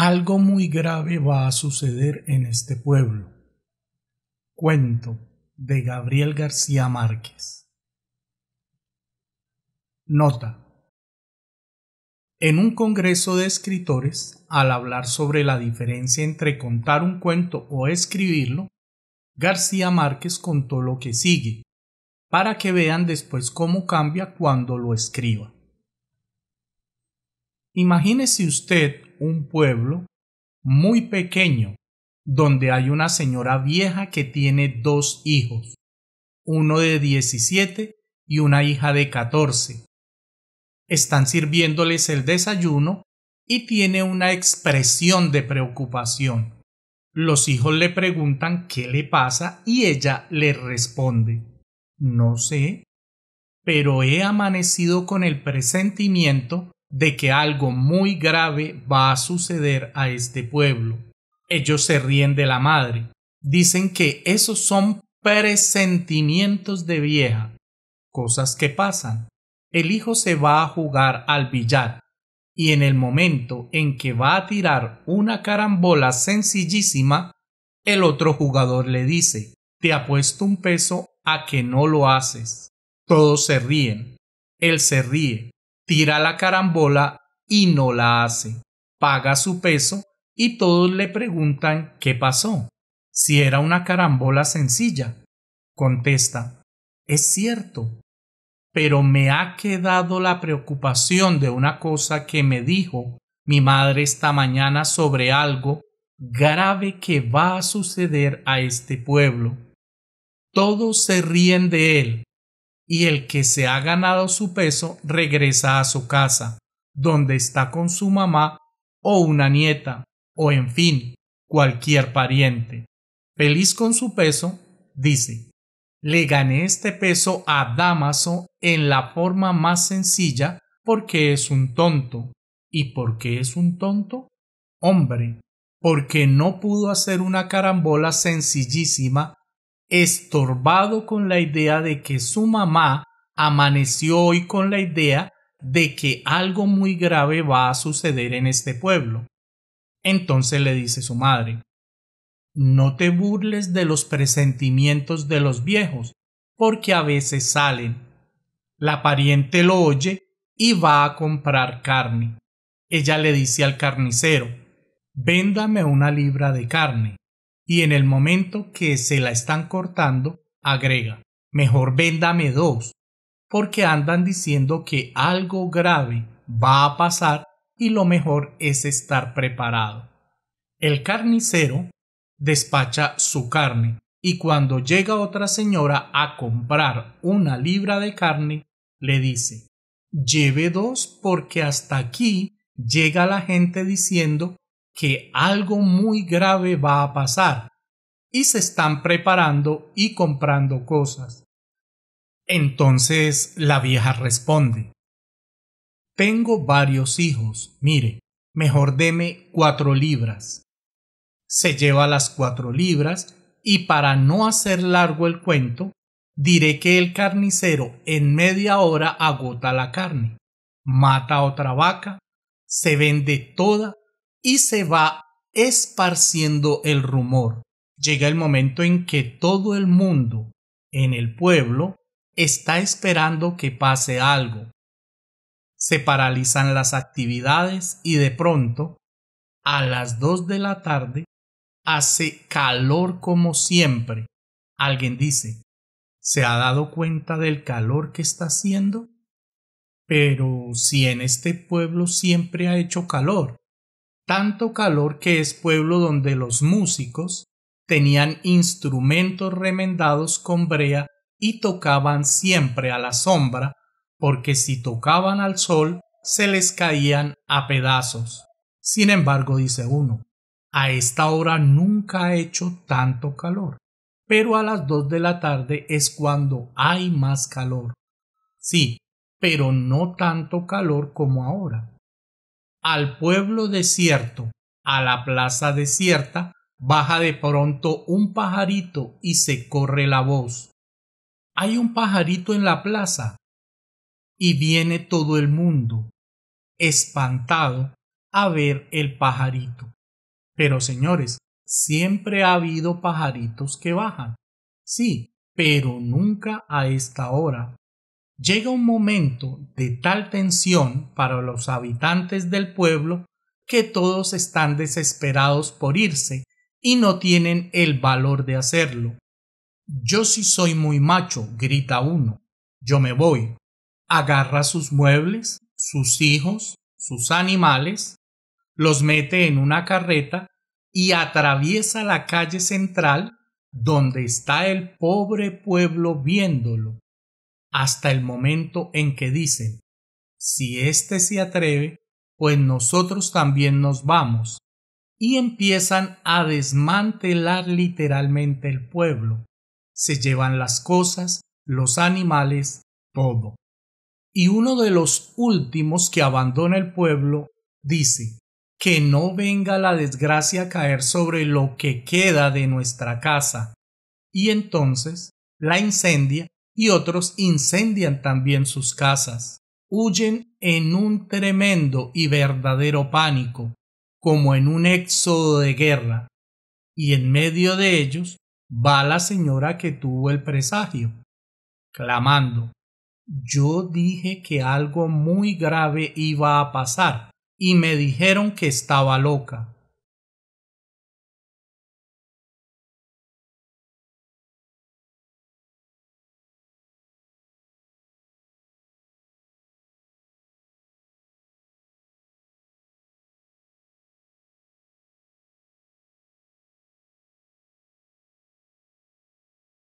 algo muy grave va a suceder en este pueblo. Cuento de Gabriel García Márquez. Nota. En un congreso de escritores, al hablar sobre la diferencia entre contar un cuento o escribirlo, García Márquez contó lo que sigue, para que vean después cómo cambia cuando lo escriba. Imagínese usted un pueblo muy pequeño donde hay una señora vieja que tiene dos hijos, uno de 17 y una hija de 14. Están sirviéndoles el desayuno y tiene una expresión de preocupación. Los hijos le preguntan qué le pasa y ella le responde No sé, pero he amanecido con el presentimiento de que algo muy grave va a suceder a este pueblo. Ellos se ríen de la madre. Dicen que esos son presentimientos de vieja, cosas que pasan. El hijo se va a jugar al billar y en el momento en que va a tirar una carambola sencillísima, el otro jugador le dice, te apuesto un peso a que no lo haces. Todos se ríen. Él se ríe tira la carambola y no la hace. Paga su peso y todos le preguntan qué pasó. Si era una carambola sencilla. Contesta, es cierto, pero me ha quedado la preocupación de una cosa que me dijo mi madre esta mañana sobre algo grave que va a suceder a este pueblo. Todos se ríen de él, y el que se ha ganado su peso regresa a su casa, donde está con su mamá o una nieta, o en fin, cualquier pariente. Feliz con su peso, dice, le gané este peso a Damaso en la forma más sencilla porque es un tonto. ¿Y por qué es un tonto? Hombre, porque no pudo hacer una carambola sencillísima estorbado con la idea de que su mamá amaneció hoy con la idea de que algo muy grave va a suceder en este pueblo. Entonces le dice su madre, no te burles de los presentimientos de los viejos, porque a veces salen. La pariente lo oye y va a comprar carne. Ella le dice al carnicero, véndame una libra de carne y en el momento que se la están cortando, agrega, mejor véndame dos, porque andan diciendo que algo grave va a pasar y lo mejor es estar preparado. El carnicero despacha su carne y cuando llega otra señora a comprar una libra de carne, le dice, lleve dos porque hasta aquí llega la gente diciendo que algo muy grave va a pasar y se están preparando y comprando cosas. Entonces la vieja responde Tengo varios hijos, mire, mejor deme cuatro libras. Se lleva las cuatro libras y para no hacer largo el cuento, diré que el carnicero en media hora agota la carne, mata otra vaca, se vende toda y se va esparciendo el rumor. Llega el momento en que todo el mundo en el pueblo está esperando que pase algo. Se paralizan las actividades y de pronto, a las dos de la tarde, hace calor como siempre. Alguien dice, ¿se ha dado cuenta del calor que está haciendo? Pero si en este pueblo siempre ha hecho calor, tanto calor que es pueblo donde los músicos tenían instrumentos remendados con brea y tocaban siempre a la sombra, porque si tocaban al sol se les caían a pedazos. Sin embargo, dice uno, a esta hora nunca ha hecho tanto calor, pero a las dos de la tarde es cuando hay más calor. Sí, pero no tanto calor como ahora al pueblo desierto, a la plaza desierta, baja de pronto un pajarito y se corre la voz. Hay un pajarito en la plaza. Y viene todo el mundo, espantado, a ver el pajarito. Pero señores, siempre ha habido pajaritos que bajan. Sí, pero nunca a esta hora, Llega un momento de tal tensión para los habitantes del pueblo que todos están desesperados por irse y no tienen el valor de hacerlo. Yo sí soy muy macho, grita uno. Yo me voy. Agarra sus muebles, sus hijos, sus animales, los mete en una carreta y atraviesa la calle central donde está el pobre pueblo viéndolo hasta el momento en que dicen, si éste se atreve, pues nosotros también nos vamos, y empiezan a desmantelar literalmente el pueblo. Se llevan las cosas, los animales, todo. Y uno de los últimos que abandona el pueblo dice, que no venga la desgracia a caer sobre lo que queda de nuestra casa. Y entonces la incendia y otros incendian también sus casas. Huyen en un tremendo y verdadero pánico, como en un éxodo de guerra. Y en medio de ellos va la señora que tuvo el presagio, clamando Yo dije que algo muy grave iba a pasar, y me dijeron que estaba loca.